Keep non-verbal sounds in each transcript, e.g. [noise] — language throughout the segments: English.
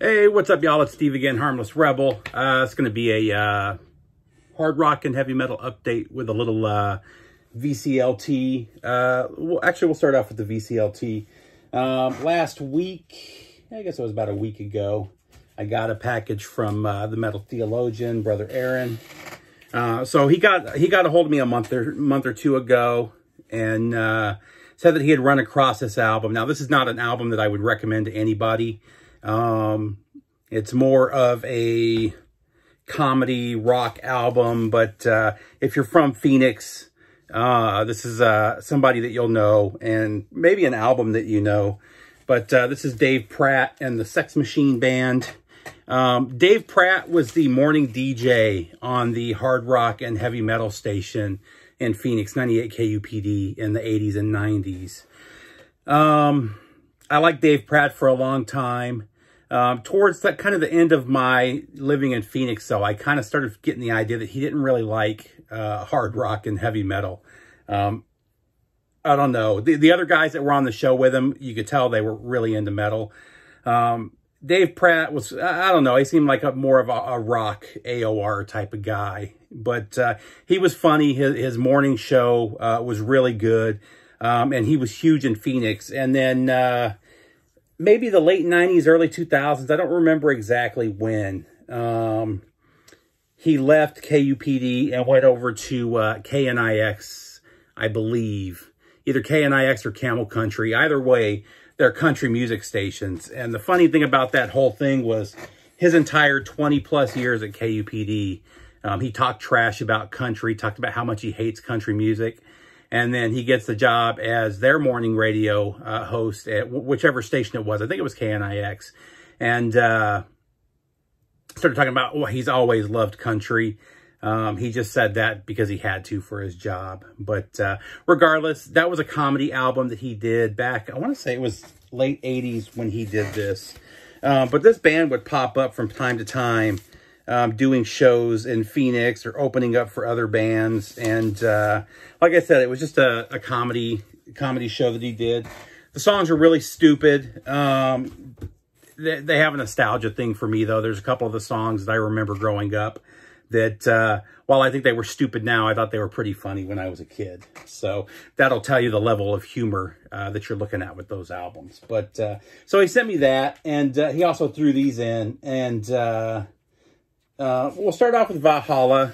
Hey, what's up, y'all? It's Steve again, Harmless Rebel. Uh, it's going to be a uh, hard rock and heavy metal update with a little uh, VCLT. Uh, well, actually, we'll start off with the VCLT. Um, last week, I guess it was about a week ago, I got a package from uh, the metal theologian, Brother Aaron. Uh, so he got he got a hold of me a month or month or two ago, and said that he had run across this album. Now, this is not an album that I would recommend to anybody. Um, it's more of a comedy rock album, but uh, if you're from Phoenix, uh, this is uh, somebody that you'll know and maybe an album that you know. But uh, this is Dave Pratt and the Sex Machine Band. Um, Dave Pratt was the morning DJ on the hard rock and heavy metal station in Phoenix, 98 KUPD in the 80s and 90s. Um, I like Dave Pratt for a long time um, towards that kind of the end of my living in Phoenix, though, I kind of started getting the idea that he didn't really like uh, hard rock and heavy metal. Um, I don't know. The, the other guys that were on the show with him, you could tell they were really into metal. Um, Dave Pratt was, I don't know, he seemed like a more of a, a rock AOR type of guy. But uh, he was funny. His, his morning show uh, was really good. Um, and he was huge in Phoenix. And then uh, maybe the late 90s, early 2000s. I don't remember exactly when. Um, he left KUPD and went over to uh, KNIX, I believe. Either KNIX or Camel Country. Either way, they're country music stations. And the funny thing about that whole thing was his entire 20 plus years at KUPD, um, he talked trash about country, talked about how much he hates country music. And then he gets the job as their morning radio uh, host at whichever station it was. I think it was KNIX. And uh, started talking about, well, he's always loved country. Um, he just said that because he had to for his job. But uh, regardless, that was a comedy album that he did back, I want to say it was late 80s when he did this. Uh, but this band would pop up from time to time um, doing shows in Phoenix or opening up for other bands. And uh, like I said, it was just a, a comedy comedy show that he did. The songs are really stupid. Um, they, they, have a nostalgia thing for me, though. There's a couple of the songs that I remember growing up that, uh, while I think they were stupid now, I thought they were pretty funny when I was a kid. So that'll tell you the level of humor uh, that you're looking at with those albums. But uh, so he sent me that, and uh, he also threw these in, and uh, uh, we'll start off with Valhalla.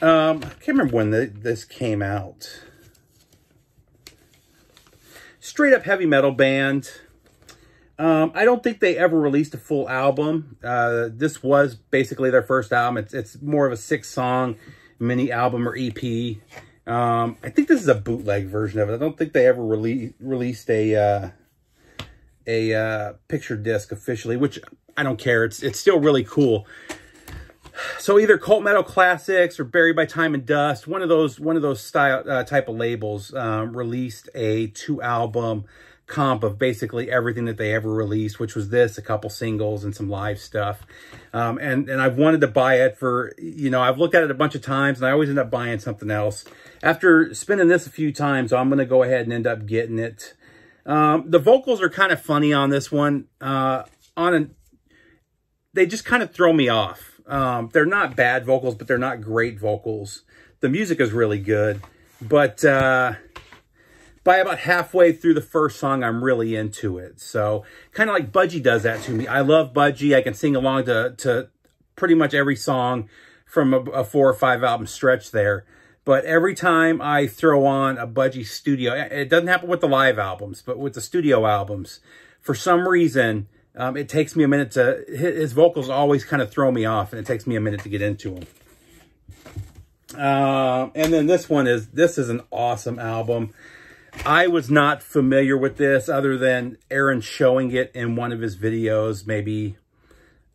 Um, I can't remember when the, this came out. Straight up heavy metal band. Um, I don't think they ever released a full album. Uh, this was basically their first album. It's, it's more of a six-song mini album or EP. Um, I think this is a bootleg version of it. I don't think they ever rele released a uh, a uh, picture disc officially, which I don't care. It's, it's still really cool. So either Colt Metal Classics or Buried by Time and Dust, one of those one of those style uh, type of labels, um, released a two album comp of basically everything that they ever released, which was this, a couple singles and some live stuff. Um, and, and I've wanted to buy it for, you know, I've looked at it a bunch of times and I always end up buying something else. After spinning this a few times, I'm going to go ahead and end up getting it. Um, the vocals are kind of funny on this one. Uh, on an they just kind of throw me off. Um, they're not bad vocals, but they're not great vocals. The music is really good, but uh, by about halfway through the first song, I'm really into it. So kind of like Budgie does that to me. I love Budgie. I can sing along to, to pretty much every song from a, a four or five album stretch there. But every time I throw on a Budgie studio, it doesn't happen with the live albums, but with the studio albums, for some reason, um, it takes me a minute to, his vocals always kind of throw me off and it takes me a minute to get into them. Uh, and then this one is, this is an awesome album. I was not familiar with this other than Aaron showing it in one of his videos maybe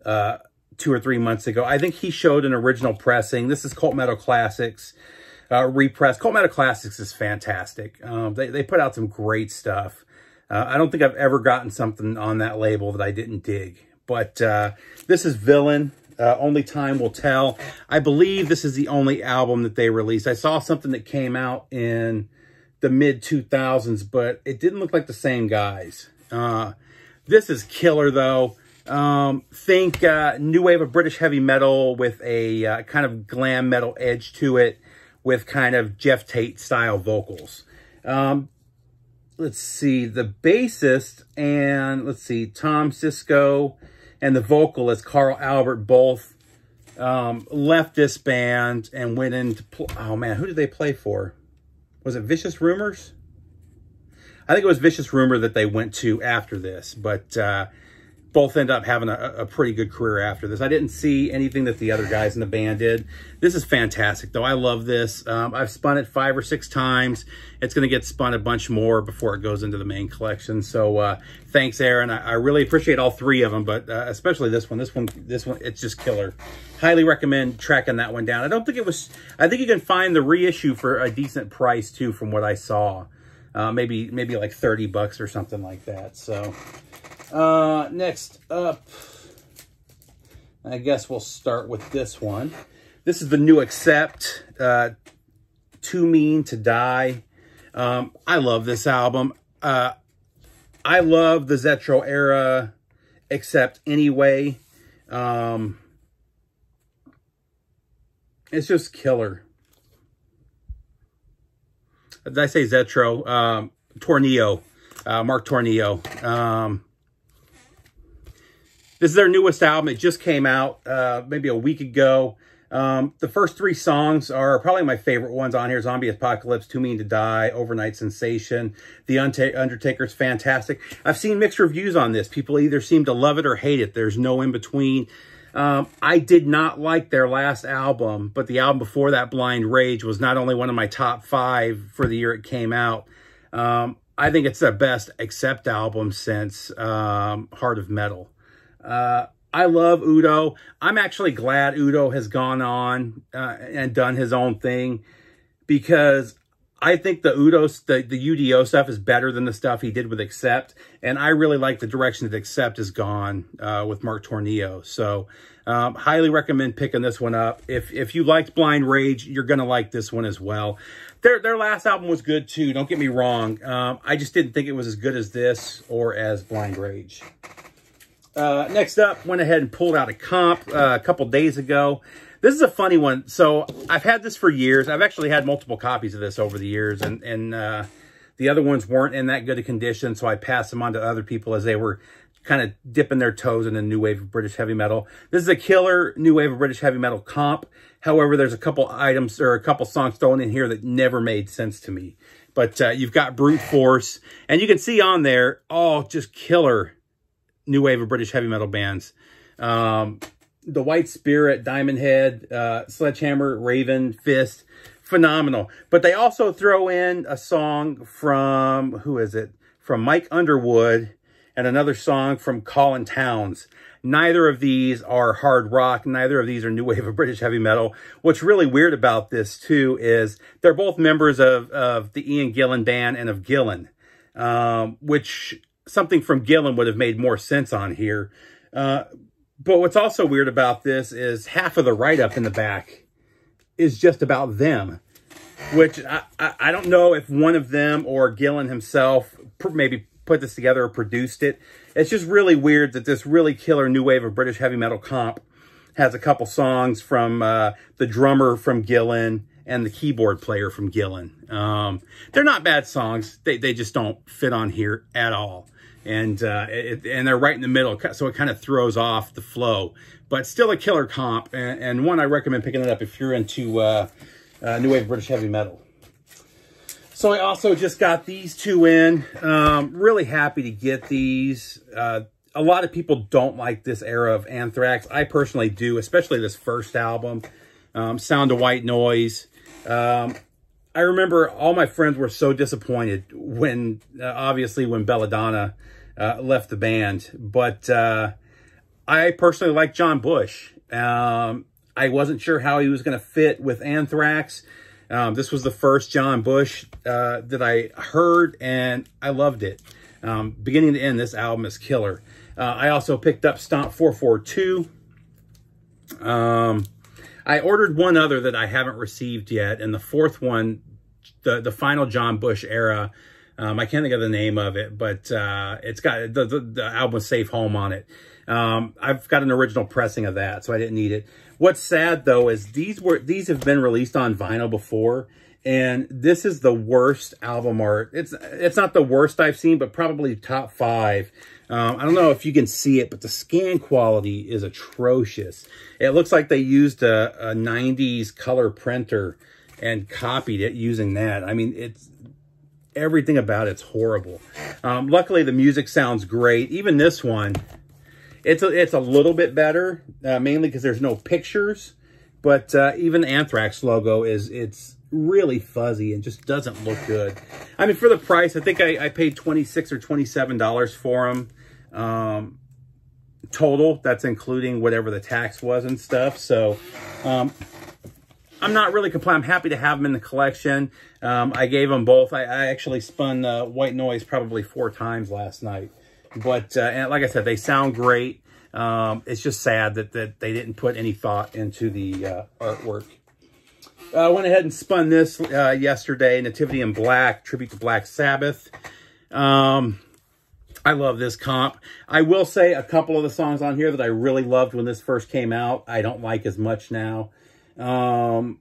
uh, two or three months ago. I think he showed an original pressing. This is Cult Metal Classics uh, repress. Cult Metal Classics is fantastic. Um, they, they put out some great stuff. Uh, I don't think I've ever gotten something on that label that I didn't dig. But uh, this is Villain. Uh, only Time Will Tell. I believe this is the only album that they released. I saw something that came out in the mid-2000s, but it didn't look like the same guys. Uh, this is killer, though. Um, think uh, new wave of British heavy metal with a uh, kind of glam metal edge to it with kind of Jeff Tate style vocals. Um, let's see, the bassist and let's see, Tom Cisco and the vocalist Carl Albert both um, left this band and went into, oh man, who did they play for? Was it Vicious Rumors? I think it was Vicious Rumor that they went to after this, but uh, both end up having a, a, pretty good career after this. I didn't see anything that the other guys in the band did. This is fantastic, though. I love this. Um, I've spun it five or six times. It's going to get spun a bunch more before it goes into the main collection. So uh, thanks, Aaron. I, I, really appreciate all three of them, but uh, especially this one. This one, this one, it's just killer. Highly recommend tracking that one down. I don't think it was, I think you can find the reissue for a decent price, too, from what I saw. Uh, maybe, maybe like 30 bucks or something like that. So uh, next up, I guess we'll start with this one. This is the new Accept, uh, Too Mean to Die. Um, I love this album. Uh, I love the Zetro era, except anyway. Um, it's just killer. Did I say Zetro? Um, Tornillo, uh, Mark Tornillo. Um, this is their newest album. It just came out uh, maybe a week ago. Um, the first three songs are probably my favorite ones on here. Zombie Apocalypse, Too Mean to Die, Overnight Sensation, The Undertaker's fantastic. I've seen mixed reviews on this. People either seem to love it or hate it. There's no in between. Um, I did not like their last album, but the album before that, Blind Rage, was not only one of my top five for the year it came out. Um, I think it's their best accept album since um, Heart of Metal. Uh, I love Udo. I'm actually glad Udo has gone on uh, and done his own thing because I think the Udo, the, the UDO stuff is better than the stuff he did with Accept. And I really like the direction that Accept has gone uh, with Mark Tornillo. So um, highly recommend picking this one up. If if you liked Blind Rage, you're going to like this one as well. Their, their last album was good too. Don't get me wrong. Um, I just didn't think it was as good as this or as Blind Rage. Uh, next up, went ahead and pulled out a comp uh, a couple days ago. This is a funny one. So I've had this for years. I've actually had multiple copies of this over the years, and and uh, the other ones weren't in that good a condition, so I passed them on to other people as they were kind of dipping their toes in the new wave of British heavy metal. This is a killer new wave of British heavy metal comp. However, there's a couple items or a couple songs thrown in here that never made sense to me. But uh, you've got Brute Force, and you can see on there, all oh, just killer new wave of British heavy metal bands. Um, the White Spirit, Diamond Head, uh, Sledgehammer, Raven, Fist, phenomenal. But they also throw in a song from, who is it? From Mike Underwood and another song from Colin Towns. Neither of these are hard rock. Neither of these are new wave of British heavy metal. What's really weird about this too is they're both members of, of the Ian Gillan band and of Gillan, um, which something from Gillen would have made more sense on here. Uh, but what's also weird about this is half of the write-up in the back is just about them, which I, I, I don't know if one of them or Gillen himself maybe put this together or produced it. It's just really weird that this really killer new wave of British heavy metal comp has a couple songs from uh, the drummer from Gillen and the keyboard player from Gillen. Um, they're not bad songs. They, they just don't fit on here at all and uh, it, and they're right in the middle, so it kind of throws off the flow. But still a killer comp, and, and one I recommend picking it up if you're into uh, uh, new wave British heavy metal. So I also just got these two in. Um, really happy to get these. Uh, a lot of people don't like this era of Anthrax. I personally do, especially this first album, um, Sound of White Noise. Um, I remember all my friends were so disappointed when, uh, obviously, when Belladonna uh, left the band. But uh, I personally like John Bush. Um, I wasn't sure how he was going to fit with Anthrax. Um, this was the first John Bush uh, that I heard, and I loved it. Um, beginning to end, this album is killer. Uh, I also picked up Stomp 442. Um, I ordered one other that I haven't received yet, and the fourth one, the the final John Bush era. Um, I can't think of the name of it, but uh, it's got the, the, the album Safe Home on it. Um, I've got an original pressing of that, so I didn't need it. What's sad though is these were these have been released on vinyl before, and this is the worst album art. It's it's not the worst I've seen, but probably top five. Um, I don't know if you can see it, but the scan quality is atrocious. It looks like they used a, a 90s color printer and copied it using that. I mean, it's everything about it's horrible. Um, luckily, the music sounds great. Even this one, it's a, it's a little bit better, uh, mainly because there's no pictures. But uh, even Anthrax logo is it's really fuzzy and just doesn't look good. I mean, for the price, I think I, I paid 26 or $27 for them um, total. That's including whatever the tax was and stuff. So um, I'm not really complaining. I'm happy to have them in the collection. Um, I gave them both. I, I actually spun uh, White Noise probably four times last night. But uh, like I said, they sound great. Um, it's just sad that, that they didn't put any thought into the uh, artwork. Uh, I uh, went ahead and spun this uh, yesterday, Nativity in Black, Tribute to Black Sabbath. Um, I love this comp. I will say a couple of the songs on here that I really loved when this first came out, I don't like as much now. Um,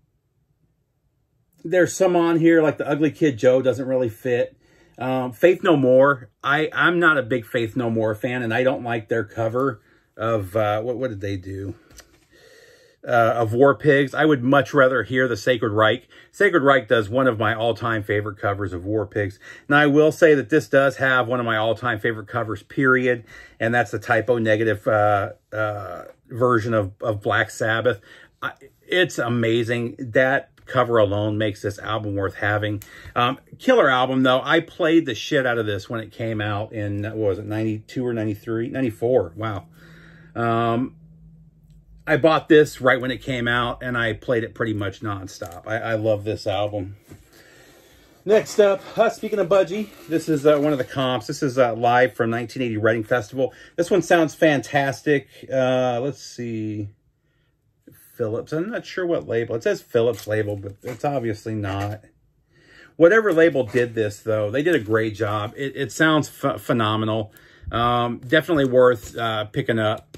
there's some on here, like the Ugly Kid Joe doesn't really fit. Um, Faith No More, I, I'm not a big Faith No More fan, and I don't like their cover of, uh, what, what did they do? uh, of War Pigs. I would much rather hear the Sacred Reich. Sacred Reich does one of my all-time favorite covers of War Pigs. Now, I will say that this does have one of my all-time favorite covers, period, and that's the typo-negative uh, uh, version of, of Black Sabbath. I, it's amazing. That cover alone makes this album worth having. Um, killer album, though. I played the shit out of this when it came out in, what was it, 92 or 93? 94. Wow. Um, I bought this right when it came out, and I played it pretty much nonstop. I, I love this album. Next up, uh, speaking of Budgie, this is uh, one of the comps. This is uh, live from 1980 Reading Festival. This one sounds fantastic. Uh, let's see. Phillips. I'm not sure what label. It says Phillips label, but it's obviously not. Whatever label did this, though, they did a great job. It, it sounds phenomenal. Um, definitely worth uh, picking up.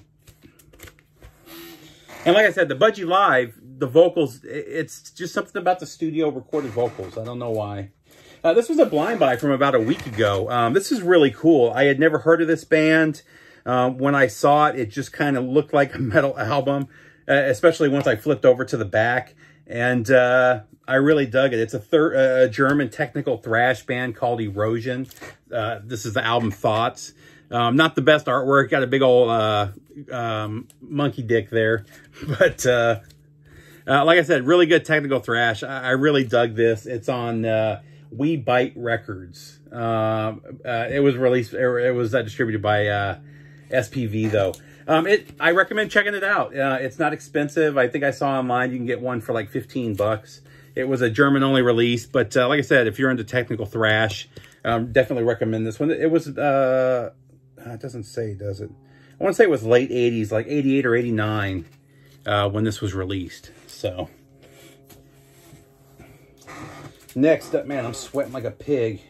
And like I said, the Budgie Live, the vocals, it's just something about the studio recorded vocals. I don't know why. Uh, this was a blind buy from about a week ago. Um, this is really cool. I had never heard of this band. Uh, when I saw it, it just kind of looked like a [laughs] metal album, uh, especially once I flipped over to the back. And uh, I really dug it. It's a, a, German technical thrash band called Erosion. Uh, this is the album Thoughts. Um, not the best artwork. Got a big old uh, um, monkey dick there. [laughs] But uh, uh, like I said, really good technical thrash. I, I really dug this. It's on uh, We Bite Records. Um, uh, it was released. It, was uh, distributed by uh, SPV though. Um, it I recommend checking it out. Uh, it's not expensive. I think I saw online you can get one for like 15 bucks. It was a German only release, but like I said, if you're into technical thrash, um, definitely recommend this one. It was uh, it doesn't say, does it? I want to say it was late 80s, like 88 or 89 uh, when this was released. So, next up, man, I'm sweating like a pig.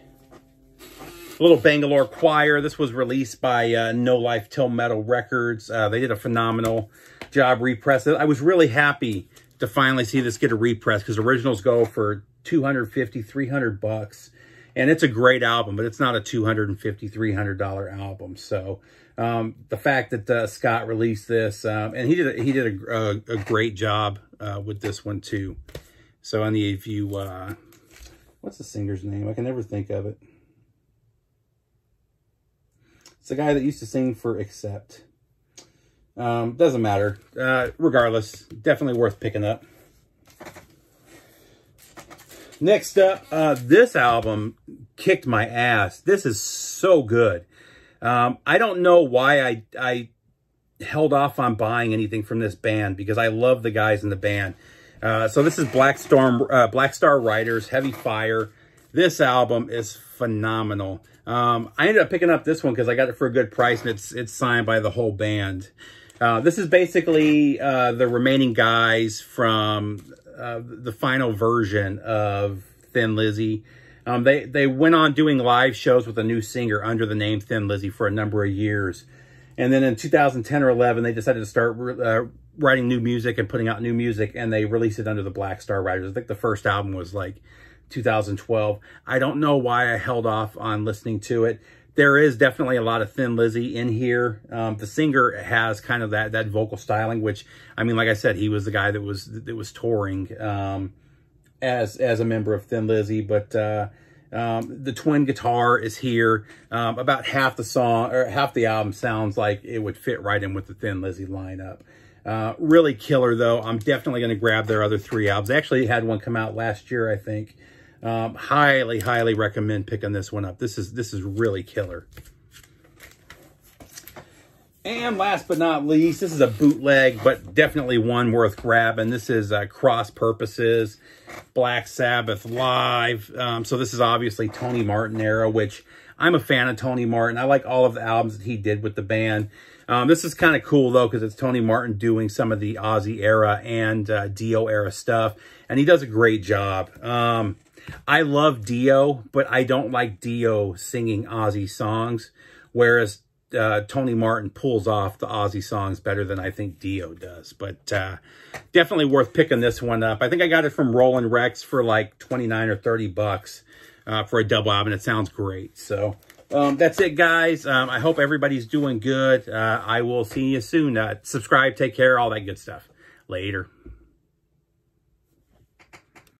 A little Bangalore Choir. This was released by uh, No Life Till Metal Records. Uh, they did a phenomenal job repress. I was really happy to finally see this get a repress because originals go for 250, 300 bucks. And it's a great album, but it's not a $250, $300 album. So um, the fact that uh, Scott released this, um, and he did a, he did a, a, a great job uh, with this one too. So on the, if you, uh, what's the singer's name? I can never think of it. It's the guy that used to sing for Accept. Um, doesn't matter. Uh, regardless, definitely worth picking up. Next up, uh, this album kicked my ass. This is so good. Um, I don't know why I, I held off on buying anything from this band because I love the guys in the band. Uh, so this is Black Storm, uh, Black Star Riders, Heavy Fire. This album is phenomenal. Um, I ended up picking up this one because I got it for a good price and it's it's signed by the whole band. Uh, this is basically uh, the remaining guys from uh, the final version of Thin Lizzy. Um, they, they went on doing live shows with a new singer under the name Thin Lizzy for a number of years. And then in 2010 or 11, they decided to start uh, writing new music and putting out new music, and they released it under the Black Star Riders. I think the first album was like 2012. I don't know why I held off on listening to it there is definitely a lot of Thin Lizzy in here. Um, the singer has kind of that that vocal styling, which I mean, like I said, he was the guy that was that was touring um, as as a member of Thin Lizzy. But uh, um, the twin guitar is here. Um, about half the song or half the album sounds like it would fit right in with the Thin Lizzy lineup. Uh, really killer though. I'm definitely going to grab their other three albums. They actually had one come out last year, I think. Um, highly, highly recommend picking this one up. This is this is really killer. And last but not least, this is a bootleg, but definitely one worth grabbing. This is uh, Cross Purposes, Black Sabbath Live. Um, so this is obviously Tony Martin era, which I'm a fan of Tony Martin. I like all of the albums that he did with the band. Um, this is kind of cool, though, because it's Tony Martin doing some of the Aussie era and uh, Dio era stuff, and he does a great job. Um, I love Dio, but I don't like Dio singing Ozzy songs, whereas uh, Tony Martin pulls off the Ozzy songs better than I think Dio does. But uh, definitely worth picking this one up. I think I got it from Roland Rex for like 29 or 30 bucks uh, for a double album, and it sounds great. So um, that's it, guys. Um, I hope everybody's doing good. Uh, I will see you soon. Uh, subscribe, take care, all that good stuff. Later.